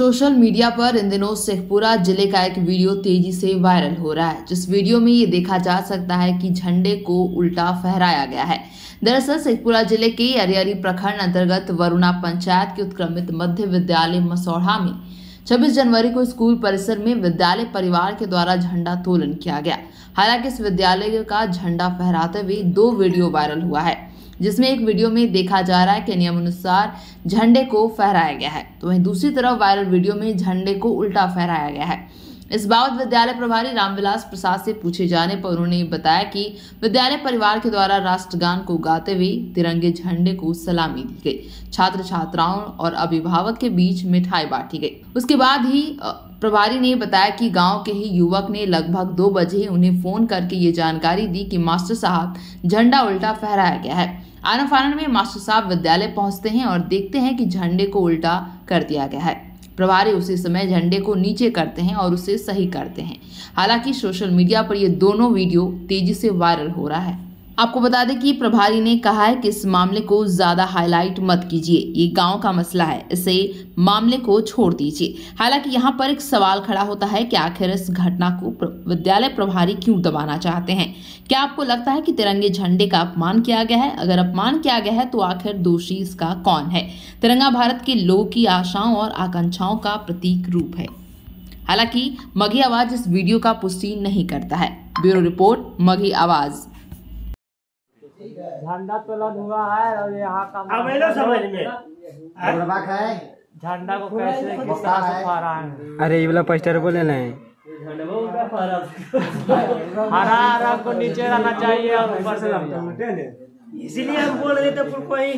social media पर इन दिनों शेखपुरा जिले का एक वीडियो तेजी से वायरल हो रहा है जिस वीडियो में ये देखा जा सकता है कि झंडे को उल्टा फहराया गया है दरअसल शेखपुरा जिले के अरियरी प्रखंड अंतर्गत वरुणा पंचायत के उत्क्रमित मध्य विद्यालय मसौढ़ा में 26 जनवरी को स्कूल परिसर में विद्यालय परिवार के द्वारा झंडा तोलन किया गया हालांकि इस विद्यालय का झंडा फहराते हुए दो वीडियो वायरल हुआ है जिसमें एक वीडियो में देखा जा रहा है कि नियमानुसार झंडे को फहराया गया है तो वहीं दूसरी तरफ वायरल वीडियो में झंडे को उल्टा फहराया गया है इस बाबत विद्यालय प्रभारी रामविलास प्रसाद से पूछे जाने पर उन्होंने बताया कि विद्यालय परिवार के द्वारा राष्ट्रगान को गाते हुए तिरंगे झंडे को सलामी दी गई छात्र छात्राओं और अभिभावक के बीच मिठाई बांटी गई उसके बाद ही प्रभारी ने बताया कि गांव के ही युवक ने लगभग दो बजे उन्हें फोन करके ये जानकारी दी कि मास्टर साहब झंडा उल्टा फहराया गया है आनंद फानंद में मास्टर साहब विद्यालय पहुंचते हैं और देखते हैं कि झंडे को उल्टा कर दिया गया है प्रभारी उसी समय झंडे को नीचे करते हैं और उसे सही करते हैं हालांकि सोशल मीडिया पर ये दोनों वीडियो तेजी से वायरल हो रहा है आपको बता दें कि प्रभारी ने कहा है कि इस मामले को ज्यादा हाईलाइट मत कीजिए ये गांव का मसला है इसे मामले को छोड़ दीजिए हालांकि यहाँ पर एक सवाल खड़ा होता है कि आखिर इस घटना को विद्यालय प्रभारी क्यों दबाना चाहते हैं क्या आपको लगता है कि तिरंगे झंडे का अपमान किया गया है अगर अपमान किया गया है तो आखिर दोषी इसका कौन है तिरंगा भारत के लोगों की आशाओं और आकांक्षाओं का प्रतीक रूप है हालांकि मघी आवाज इस वीडियो का पुष्टि नहीं करता है ब्यूरो रिपोर्ट मघी आवाज़ झंडा तोलन हुआ है और यहाँ का अब ये लोग समझ में गोरबाक है झंडा को कैसे किसका फहरा है अरे ये वाला पोस्टर को लेना है हरा हरा को नीचे रहना चाहिए और ऊपर से इसीलिए हम बोल रहे थे कोई